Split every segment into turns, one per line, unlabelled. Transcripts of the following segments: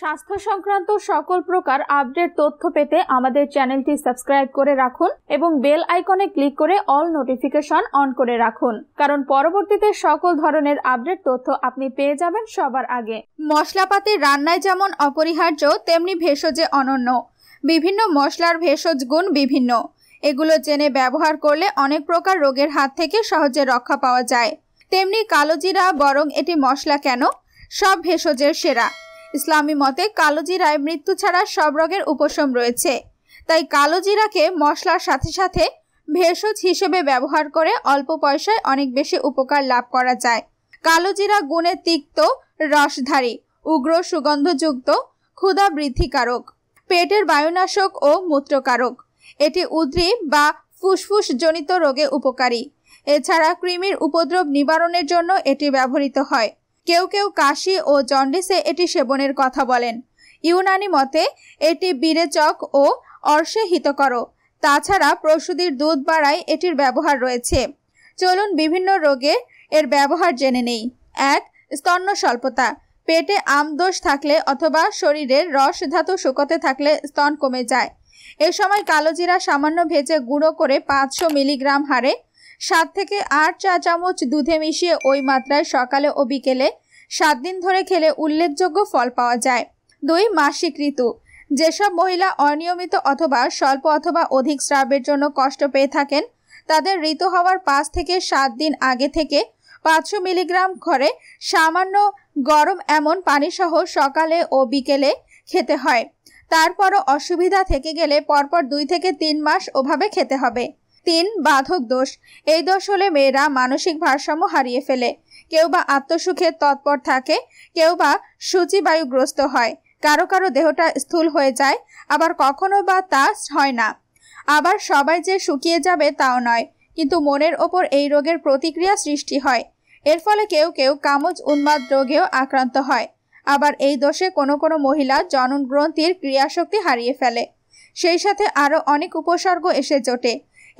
স্বাস্থ্য সংক্রান্ত সকল প্রকার আপডেট তথ্য পেতে আমাদের চ্যানেলটি সাবস্ক্রাইব করে রাখুন এবং বেল আইকনে ক্লিক করে অল নোটিফিকেশন অন করে রাখুন কারণ পরবর্তীতে সকল ধরনের আপডেট তথ্য আপনি পেয়ে যাবেন সবার আগে মশলাপাতি রান্নায় যেমন অপরিহার্য তেমনি ভেষজে অনন্য বিভিন্ন মশলার ভেষজ গুণ বিভিন্ন এগুলো জেনে ব্যবহার করলে অনেক প্রকার রোগের হাত থেকে সহজে রক্ষা পাওয়া যায় তেমনি কালোজিরা বরং এটি মশলা কেন সব ভেষজের সেরা ইসলামী মতে কালোজিরায় মৃত্যু ছাড়া সব রোগের উপশম রয়েছে তাই কালোজিরাকে মশলার সাথে সাথে ভেষজ হিসেবে ব্যবহার করে অল্প পয়সায় অনেক বেশি উপকার লাভ করা যায় কালোজিরা গুণে তিক্ত রসধারী উগ্র সুগন্ধযুক্ত ক্ষুধা বৃদ্ধিকারক পেটের বায়ুনাশক ও মূত্রকারক এটি উদ্রি বা ফুসফুসজনিত রোগে উপকারী এছাড়া কৃমির উপদ্রব নিবারণের জন্য এটি ব্যবহৃত হয় কেউ কেউ কাশি ও জন্ডিসে এটি সেবনের কথা বলেন ইউনানি মতে এটি বিরেচক ও অর্শে হিতকর তাছাড়া প্রসূতির দুধ বাড়ায় এটির ব্যবহার রয়েছে চলুন বিভিন্ন রোগে এর ব্যবহার জেনে নেই এক স্তন্য স্বল্পতা পেটে আমদোষ থাকলে অথবা শরীরের রস ধাতু শুকোতে থাকলে স্তন কমে যায় এ সময় কালোজিরা সামান্য ভেজে গুঁড়ো করে পাঁচশো মিলিগ্রাম হারে সাত থেকে আট চা চামচ দুধে মিশিয়ে ওই মাত্রায় সকালে ও বিকেলে সাত দিন ধরে খেলে উল্লেখযোগ্য ফল পাওয়া যায় দুই মাসিক ঋতু যেসব মহিলা অনিয়মিত অথবা স্বল্প অথবা অধিক স্রাবের জন্য কষ্ট পেয়ে থাকেন তাদের ঋতু হওয়ার পাঁচ থেকে সাত দিন আগে থেকে পাঁচশো মিলিগ্রাম করে সামান্য গরম এমন পানিসহ সকালে ও বিকেলে খেতে হয় তারপরও অসুবিধা থেকে গেলে পরপর দুই থেকে তিন মাস ওভাবে খেতে হবে তিন বাধক দোষ এই দোষ হলে মেয়েরা মানসিক ভারসাম্য হারিয়ে ফেলে কেউ বা আত্মসুখে তৎপর থাকে কেউ বা বায়ুগ্রস্ত হয় কারো কারো দেহটা স্থূল হয়ে যায় আবার কখনো বা তা হয় না আবার সবাই যে শুকিয়ে যাবে তাও নয় কিন্তু মনের ওপর এই রোগের প্রতিক্রিয়া সৃষ্টি হয় এর ফলে কেউ কেউ কামজ উন্মাদ রোগেও আক্রান্ত হয় আবার এই দোষে কোনো কোনো মহিলা জনন গ্রন্থির ক্রিয়াশক্তি হারিয়ে ফেলে সেই সাথে আরও অনেক উপসর্গ এসে জোটে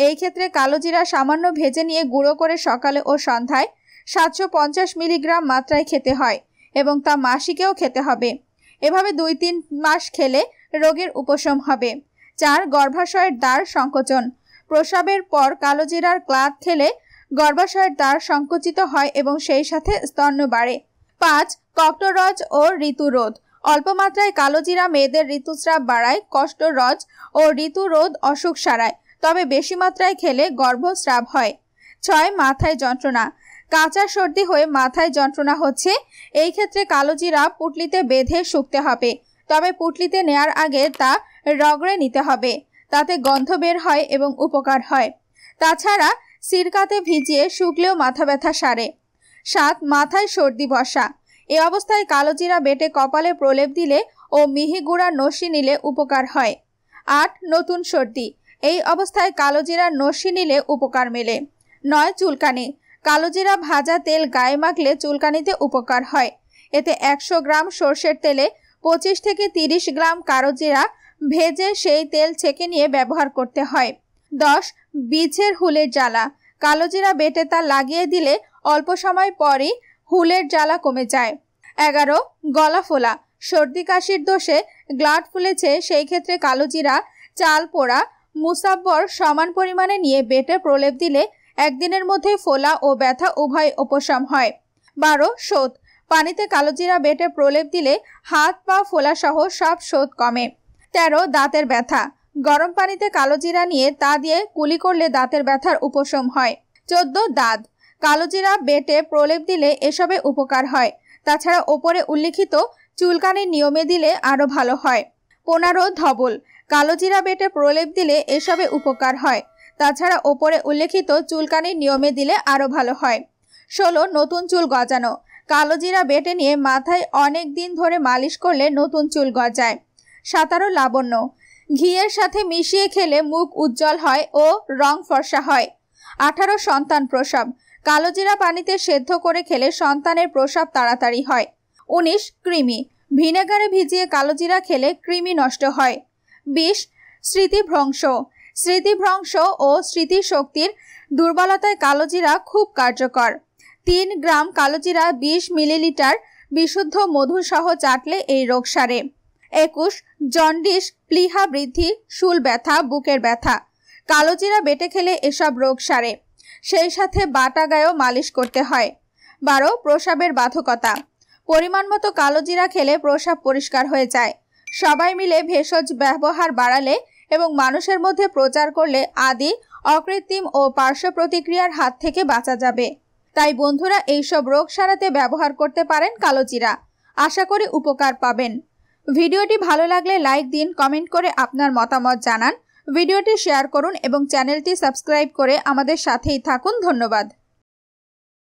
এই ক্ষেত্রে কালোজিরা সামান্য ভেজে নিয়ে গুঁড়ো করে সকালে ও সন্ধ্যায় সাতশো পঞ্চাশ মিলিগ্রাম মাত্রায় খেতে হয় এবং তা মাসিকেও খেতে হবে এভাবে দুই তিন মাস খেলে রোগের উপশম হবে চার গর্ভাশয়ের দ্বার সংকোচন প্রসাবের পর কালোজিরার ক্লাদ খেলে গর্ভাশয়ের দ্বার সংকুচিত হয় এবং সেই সাথে স্তন্য বাড়ে পাঁচ কক্টরজ ও ঋতুরোধ অল্প মাত্রায় কালোজিরা মেয়েদের ঋতুস্রাব বাড়ায় কষ্টরজ ও ঋতুরোধ অসুখ সারায় তবে বেশি মাত্রায় খেলে গর্ভস্রাব হয় ছয় মাথায় যন্ত্রণা কাঁচা সর্দি হয়ে মাথায় যন্ত্রণা হচ্ছে এই ক্ষেত্রে কালো জিরা পুটলিতে বেঁধে শুকতে হবে তবে পুটলিতে নেয়ার আগে তা রগড়ে নিতে হবে তাতে গন্ধ বের হয় এবং উপকার হয় তাছাড়া সিরকাতে ভিজিয়ে শুকলেও মাথা ব্যথা সারে সাত মাথায় সর্দি বসা এ অবস্থায় কালো জিরা বেটে কপালে প্রলেপ দিলে ও মিহি গুঁড়া নসি নিলে উপকার হয় আট নতুন সর্দি এই অবস্থায় কালো জিরা নসি নিলে উপকার মেলে নয় চুলকানি কালোজিরা ভাজা তেল গায়ে মাখলে চুলকানিতে উপকার হয় এতে একশো গ্রাম সর্ষের তেলে পঁচিশ থেকে তিরিশ গ্রাম কালোজিরা ভেজে সেই তেল ছেঁকে নিয়ে ব্যবহার করতে হয় দশ বীজের হুলের জ্বালা কালোজিরা বেটে তা লাগিয়ে দিলে অল্প সময় পরই হুলের জ্বালা কমে যায় এগারো গলা ফোলা সর্দি কাশির দোষে গ্লাড ফুলেছে সেই ক্ষেত্রে কালোজিরা চাল পোড়া মুসাব্বর সমান পরিমাণে নিয়ে বেটে প্রলেপ দিলে একদিনের মধ্যে ফোলা ও ব্যথা উভয় উপশম হয় বারো শোধ পানিতে কালোজিরা বেটে প্রলেপ দিলে হাত পা ফোলা সহ সব শোধ কমে তেরো দাঁতের ব্যথা গরম পানিতে কালোজিরা নিয়ে তা দিয়ে কুলি করলে দাঁতের ব্যথার উপশম হয় চোদ্দ দাঁত কালোজিরা বেটে প্রলেপ দিলে এসবে উপকার হয় তাছাড়া ওপরে উল্লিখিত চুলকানির নিয়মে দিলে আরও ভালো হয় পনেরো ধবল কালোজিরা বেটে প্রলেপ দিলে এসবে উপকার হয় তাছাড়া ওপরে উল্লেখিত চুলকানি নিয়মে দিলে আরও ভালো হয় ষোলো নতুন চুল গজানো কালো জিরা বেটে নিয়ে মাথায় অনেক দিন ধরে মালিশ করলে নতুন চুল গজায় সাঁতারো লাবণ্য ঘিয়ের সাথে মিশিয়ে খেলে মুখ উজ্জ্বল হয় ও রং ফর্সা হয় আঠারো সন্তান প্রসব কালোজিরা পানিতে সেদ্ধ করে খেলে সন্তানের প্রসব তাড়াতাড়ি হয় উনিশ কৃমি ভিনেগারে ভিজিয়ে কালোজিরা খেলে কৃমি নষ্ট হয় বিশ স্মৃতিভ্রংশ স্মৃতিভ্রংশ ও স্মৃতিশক্তির দুর্বলতায় কালোজিরা খুব কার্যকর তিন গ্রাম কালোজিরা বিশ মিলিলিটার বিশুদ্ধ মধুসহ চাটলে এই রোগ সারে একুশ জন্ডিস প্লিহা বৃদ্ধি শুল ব্যথা বুকের ব্যথা কালোজিরা বেটে খেলে এসব রোগ সারে সেই সাথে বাটা গায়েও মালিশ করতে হয় বারো প্রসাবের বাধকতা পরিমাণ মতো কালোজিরা খেলে প্রসাব পরিষ্কার হয়ে যায় সবাই মিলে ভেষজ ব্যবহার বাড়ালে এবং মানুষের মধ্যে প্রচার করলে আদি অকৃত্রিম ও পার্শ্ব প্রতিক্রিয়ার হাত থেকে বাঁচা যাবে তাই বন্ধুরা এইসব রোগ সারাতে ব্যবহার করতে পারেন কালোজিরা আশা করি উপকার পাবেন ভিডিওটি ভালো লাগলে লাইক দিন কমেন্ট করে আপনার মতামত জানান ভিডিওটি শেয়ার করুন এবং চ্যানেলটি সাবস্ক্রাইব করে আমাদের সাথেই থাকুন ধন্যবাদ